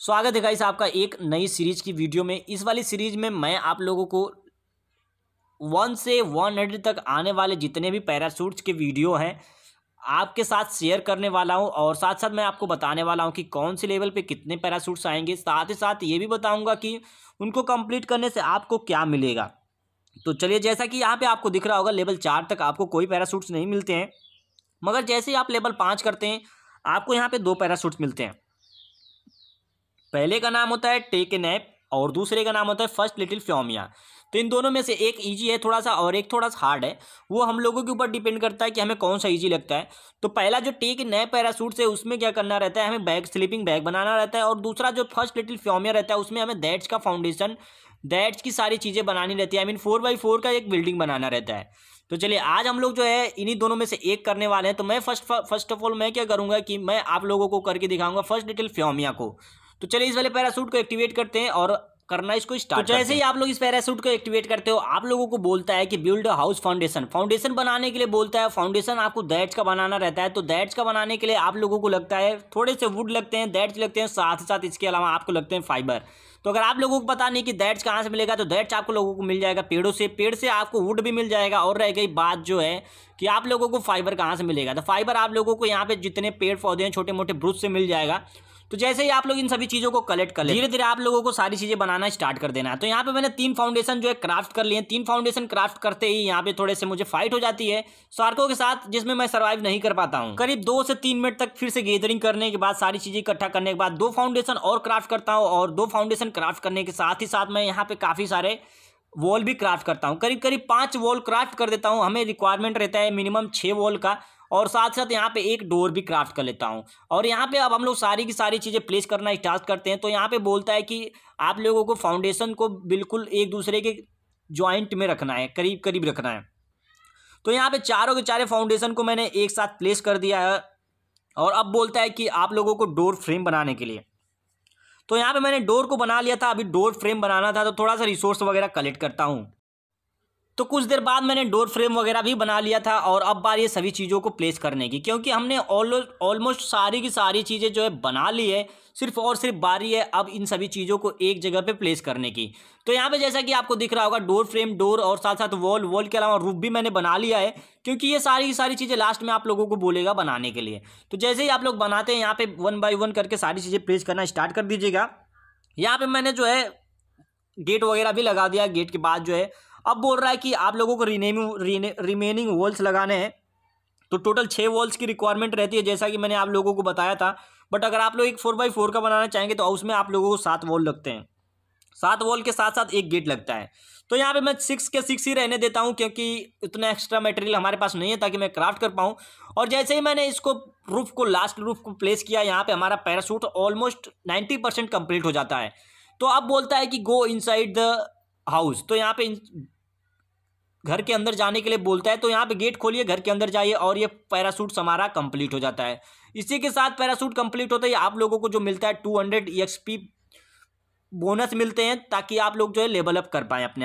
स्वागत है गाइस आपका एक नई सीरीज की वीडियो में इस वाली सीरीज में मैं आप लोगों को वन से वन हंड्रेड तक आने वाले जितने भी पैराशूट्स के वीडियो हैं आपके साथ शेयर करने वाला हूं और साथ साथ मैं आपको बताने वाला हूं कि कौन से लेवल पे कितने पैराशूट्स आएंगे साथ ही साथ ये भी बताऊंगा कि उनको कंप्लीट करने से आपको क्या मिलेगा तो चलिए जैसा कि यहाँ पे आपको दिख रहा होगा लेवल चार तक आपको कोई पैराशूट्स नहीं मिलते हैं मगर जैसे ही आप लेवल पाँच करते हैं आपको यहाँ पर दो पैराशूट्स मिलते हैं पहले का नाम होता है टेक नैप और दूसरे का नाम होता है फर्स्ट लिटिल फ्योमिया तो इन दोनों में से एक ईजी है थोड़ा सा और एक थोड़ा सा हार्ड है वो हम लोगों के ऊपर डिपेंड करता है कि हमें कौन सा ईजी लगता है तो पहला जो टेक नए पैरासूट से उसमें क्या करना रहता है हमें बैग स्लीपिंग बैग बनाना रहता है और दूसरा जो फर्स्ट लिटिल फ्योमिया रहता है उसमें हमें दैट्स का फाउंडेशन दैट्स की सारी चीज़ें बनानी रहती है I mean four by four का एक बिल्डिंग बनाना रहता है तो चलिए आज हम लोग जो है इन्हीं दोनों में से एक करने वाले हैं तो मैं फर्स्ट फर्स्ट ऑफ ऑल मैं क्या करूँगा कि मैं आप लोगों को करके दिखाऊंगा फर्स्ट लिटिल फ्योमिया को तो चलिए इस वाले पैरासूट को एक्टिवेट करते हैं और करना इसको स्टार्ट तो जैसे ही आप लोग इस पैरासूट को एक्टिवेट करते हो आप लोगों को बोलता है कि बिल्ड हाउस फाउंडेशन फाउंडेशन बनाने के लिए बोलता है फाउंडेशन आपको दैट्स का बनाना रहता है तो दैट्स का बनाने के लिए आप लोगों को लगता है थोड़े से वुड लगते हैं दैट्स लगते हैं साथ ही साथ इसके अलावा आपको लगते हैं फाइबर तो अगर आप लोगों को पता नहीं कि दैट्स कहाँ से मिलेगा तो दैट्स आपको लोगों को मिल जाएगा पेड़ों से पेड़ से आपको वुड भी मिल जाएगा और रह गई बात जो है कि आप लोगों को फाइबर कहाँ से मिलेगा तो फाइबर आप लोगों को यहाँ पे जितने पेड़ पौधे हैं छोटे मोटे ब्रुज से मिल जाएगा तो जैसे ही आप लोग इन सभी चीज़ों को कलेक्ट कर ले धीरे धीरे आप लोगों को सारी चीज़ें बनाना स्टार्ट कर देना है तो यहाँ पे मैंने तीन फाउंडेशन जो है क्राफ्ट कर लिए तीन फाउंडेशन क्राफ्ट करते ही यहाँ पे थोड़े से मुझे फाइट हो जाती है सार्को के साथ जिसमें मैं सर्वाइव नहीं कर पाता हूँ करीब दो से तीन मिनट तक फिर से गैदरिंग करने के बाद सारी चीज़ें इकट्ठा करने के बाद दो फाउंडेशन और क्राफ्ट करता हूँ और दो फाउंडेशन क्राफ्ट करने के साथ ही साथ मैं यहाँ पे काफ़ी सारे वॉल भी क्राफ्ट करता हूँ करीब करीब पाँच वॉल क्राफ्ट कर देता हूँ हमें रिक्वायरमेंट रहता है मिनिमम छः वॉल का और साथ साथ यहाँ पे एक डोर भी क्राफ्ट कर लेता हूँ और यहाँ पे अब हम लोग सारी की सारी चीज़ें प्लेस करना स्टार्ट करते हैं तो यहाँ पे बोलता है कि आप लोगों को फाउंडेशन को बिल्कुल एक दूसरे के जॉइंट में रखना है करीब करीब रखना है तो यहाँ पे चारों के चारे फाउंडेशन को मैंने एक साथ प्लेस कर दिया है और अब बोलता है कि आप लोगों को डोर फ्रेम बनाने के लिए तो यहाँ पे मैंने डोर को बना लिया था अभी डोर फ्रेम बनाना था तो थोड़ा सा रिसोर्स वगैरह कलेक्ट करता हूँ तो कुछ देर बाद मैंने डोर फ्रेम वगैरह भी बना लिया था और अब बार ये सभी चीज़ों को प्लेस करने की क्योंकि हमने ऑलमोस्ट सारी की सारी चीज़ें जो है बना ली है सिर्फ और सिर्फ बारी है अब इन सभी चीज़ों को एक जगह पे प्लेस करने की तो यहाँ पे जैसा कि आपको दिख रहा होगा डोर फ्रेम डोर और साथ साथ वॉल वॉल के अलावा रूफ भी मैंने बना लिया है क्योंकि ये सारी की सारी चीज़ें लास्ट में आप लोगों को बोलेगा बनाने के लिए तो जैसे ही आप लोग बनाते हैं यहाँ पे वन बाई वन करके सारी चीज़ें प्लेस करना स्टार्ट कर दीजिएगा यहाँ पर मैंने जो है गेट वगैरह भी लगा दिया गेट के बाद जो है अब बोल रहा है कि आप लोगों को रिने, रिमेनिंग वॉल्स लगाने हैं तो टोटल छः वॉल्स की रिक्वायरमेंट रहती है जैसा कि मैंने आप लोगों को बताया था बट अगर आप लोग एक फोर बाई फोर का बनाना चाहेंगे तो उसमें आप लोगों को सात वॉल लगते हैं सात वॉल के साथ साथ एक गेट लगता है तो यहाँ पे मैं सिक्स के सिक्स ही रहने देता हूँ क्योंकि इतना एक्स्ट्रा मटेरियल हमारे पास नहीं है ताकि मैं क्राफ्ट कर पाऊँ और जैसे ही मैंने इसको रूफ को लास्ट रूफ को प्लेस किया यहाँ पे हमारा parachute almost ninety percent complete हो जाता है तो अब बोलता है कि गो इनसाइड द हाउस तो यहाँ पे घर के अंदर जाने के लिए बोलता है तो यहाँ पे गेट खोलिए घर के अंदर जाइए और ये पैरासूट हमारा कंप्लीट हो जाता है इसी के साथ पैरासूट कंप्लीट होता है आप लोगों को जो मिलता है टू हंड्रेड बोनस मिलते हैं ताकि आप लोग जो है लेवल अप कर पाए अपने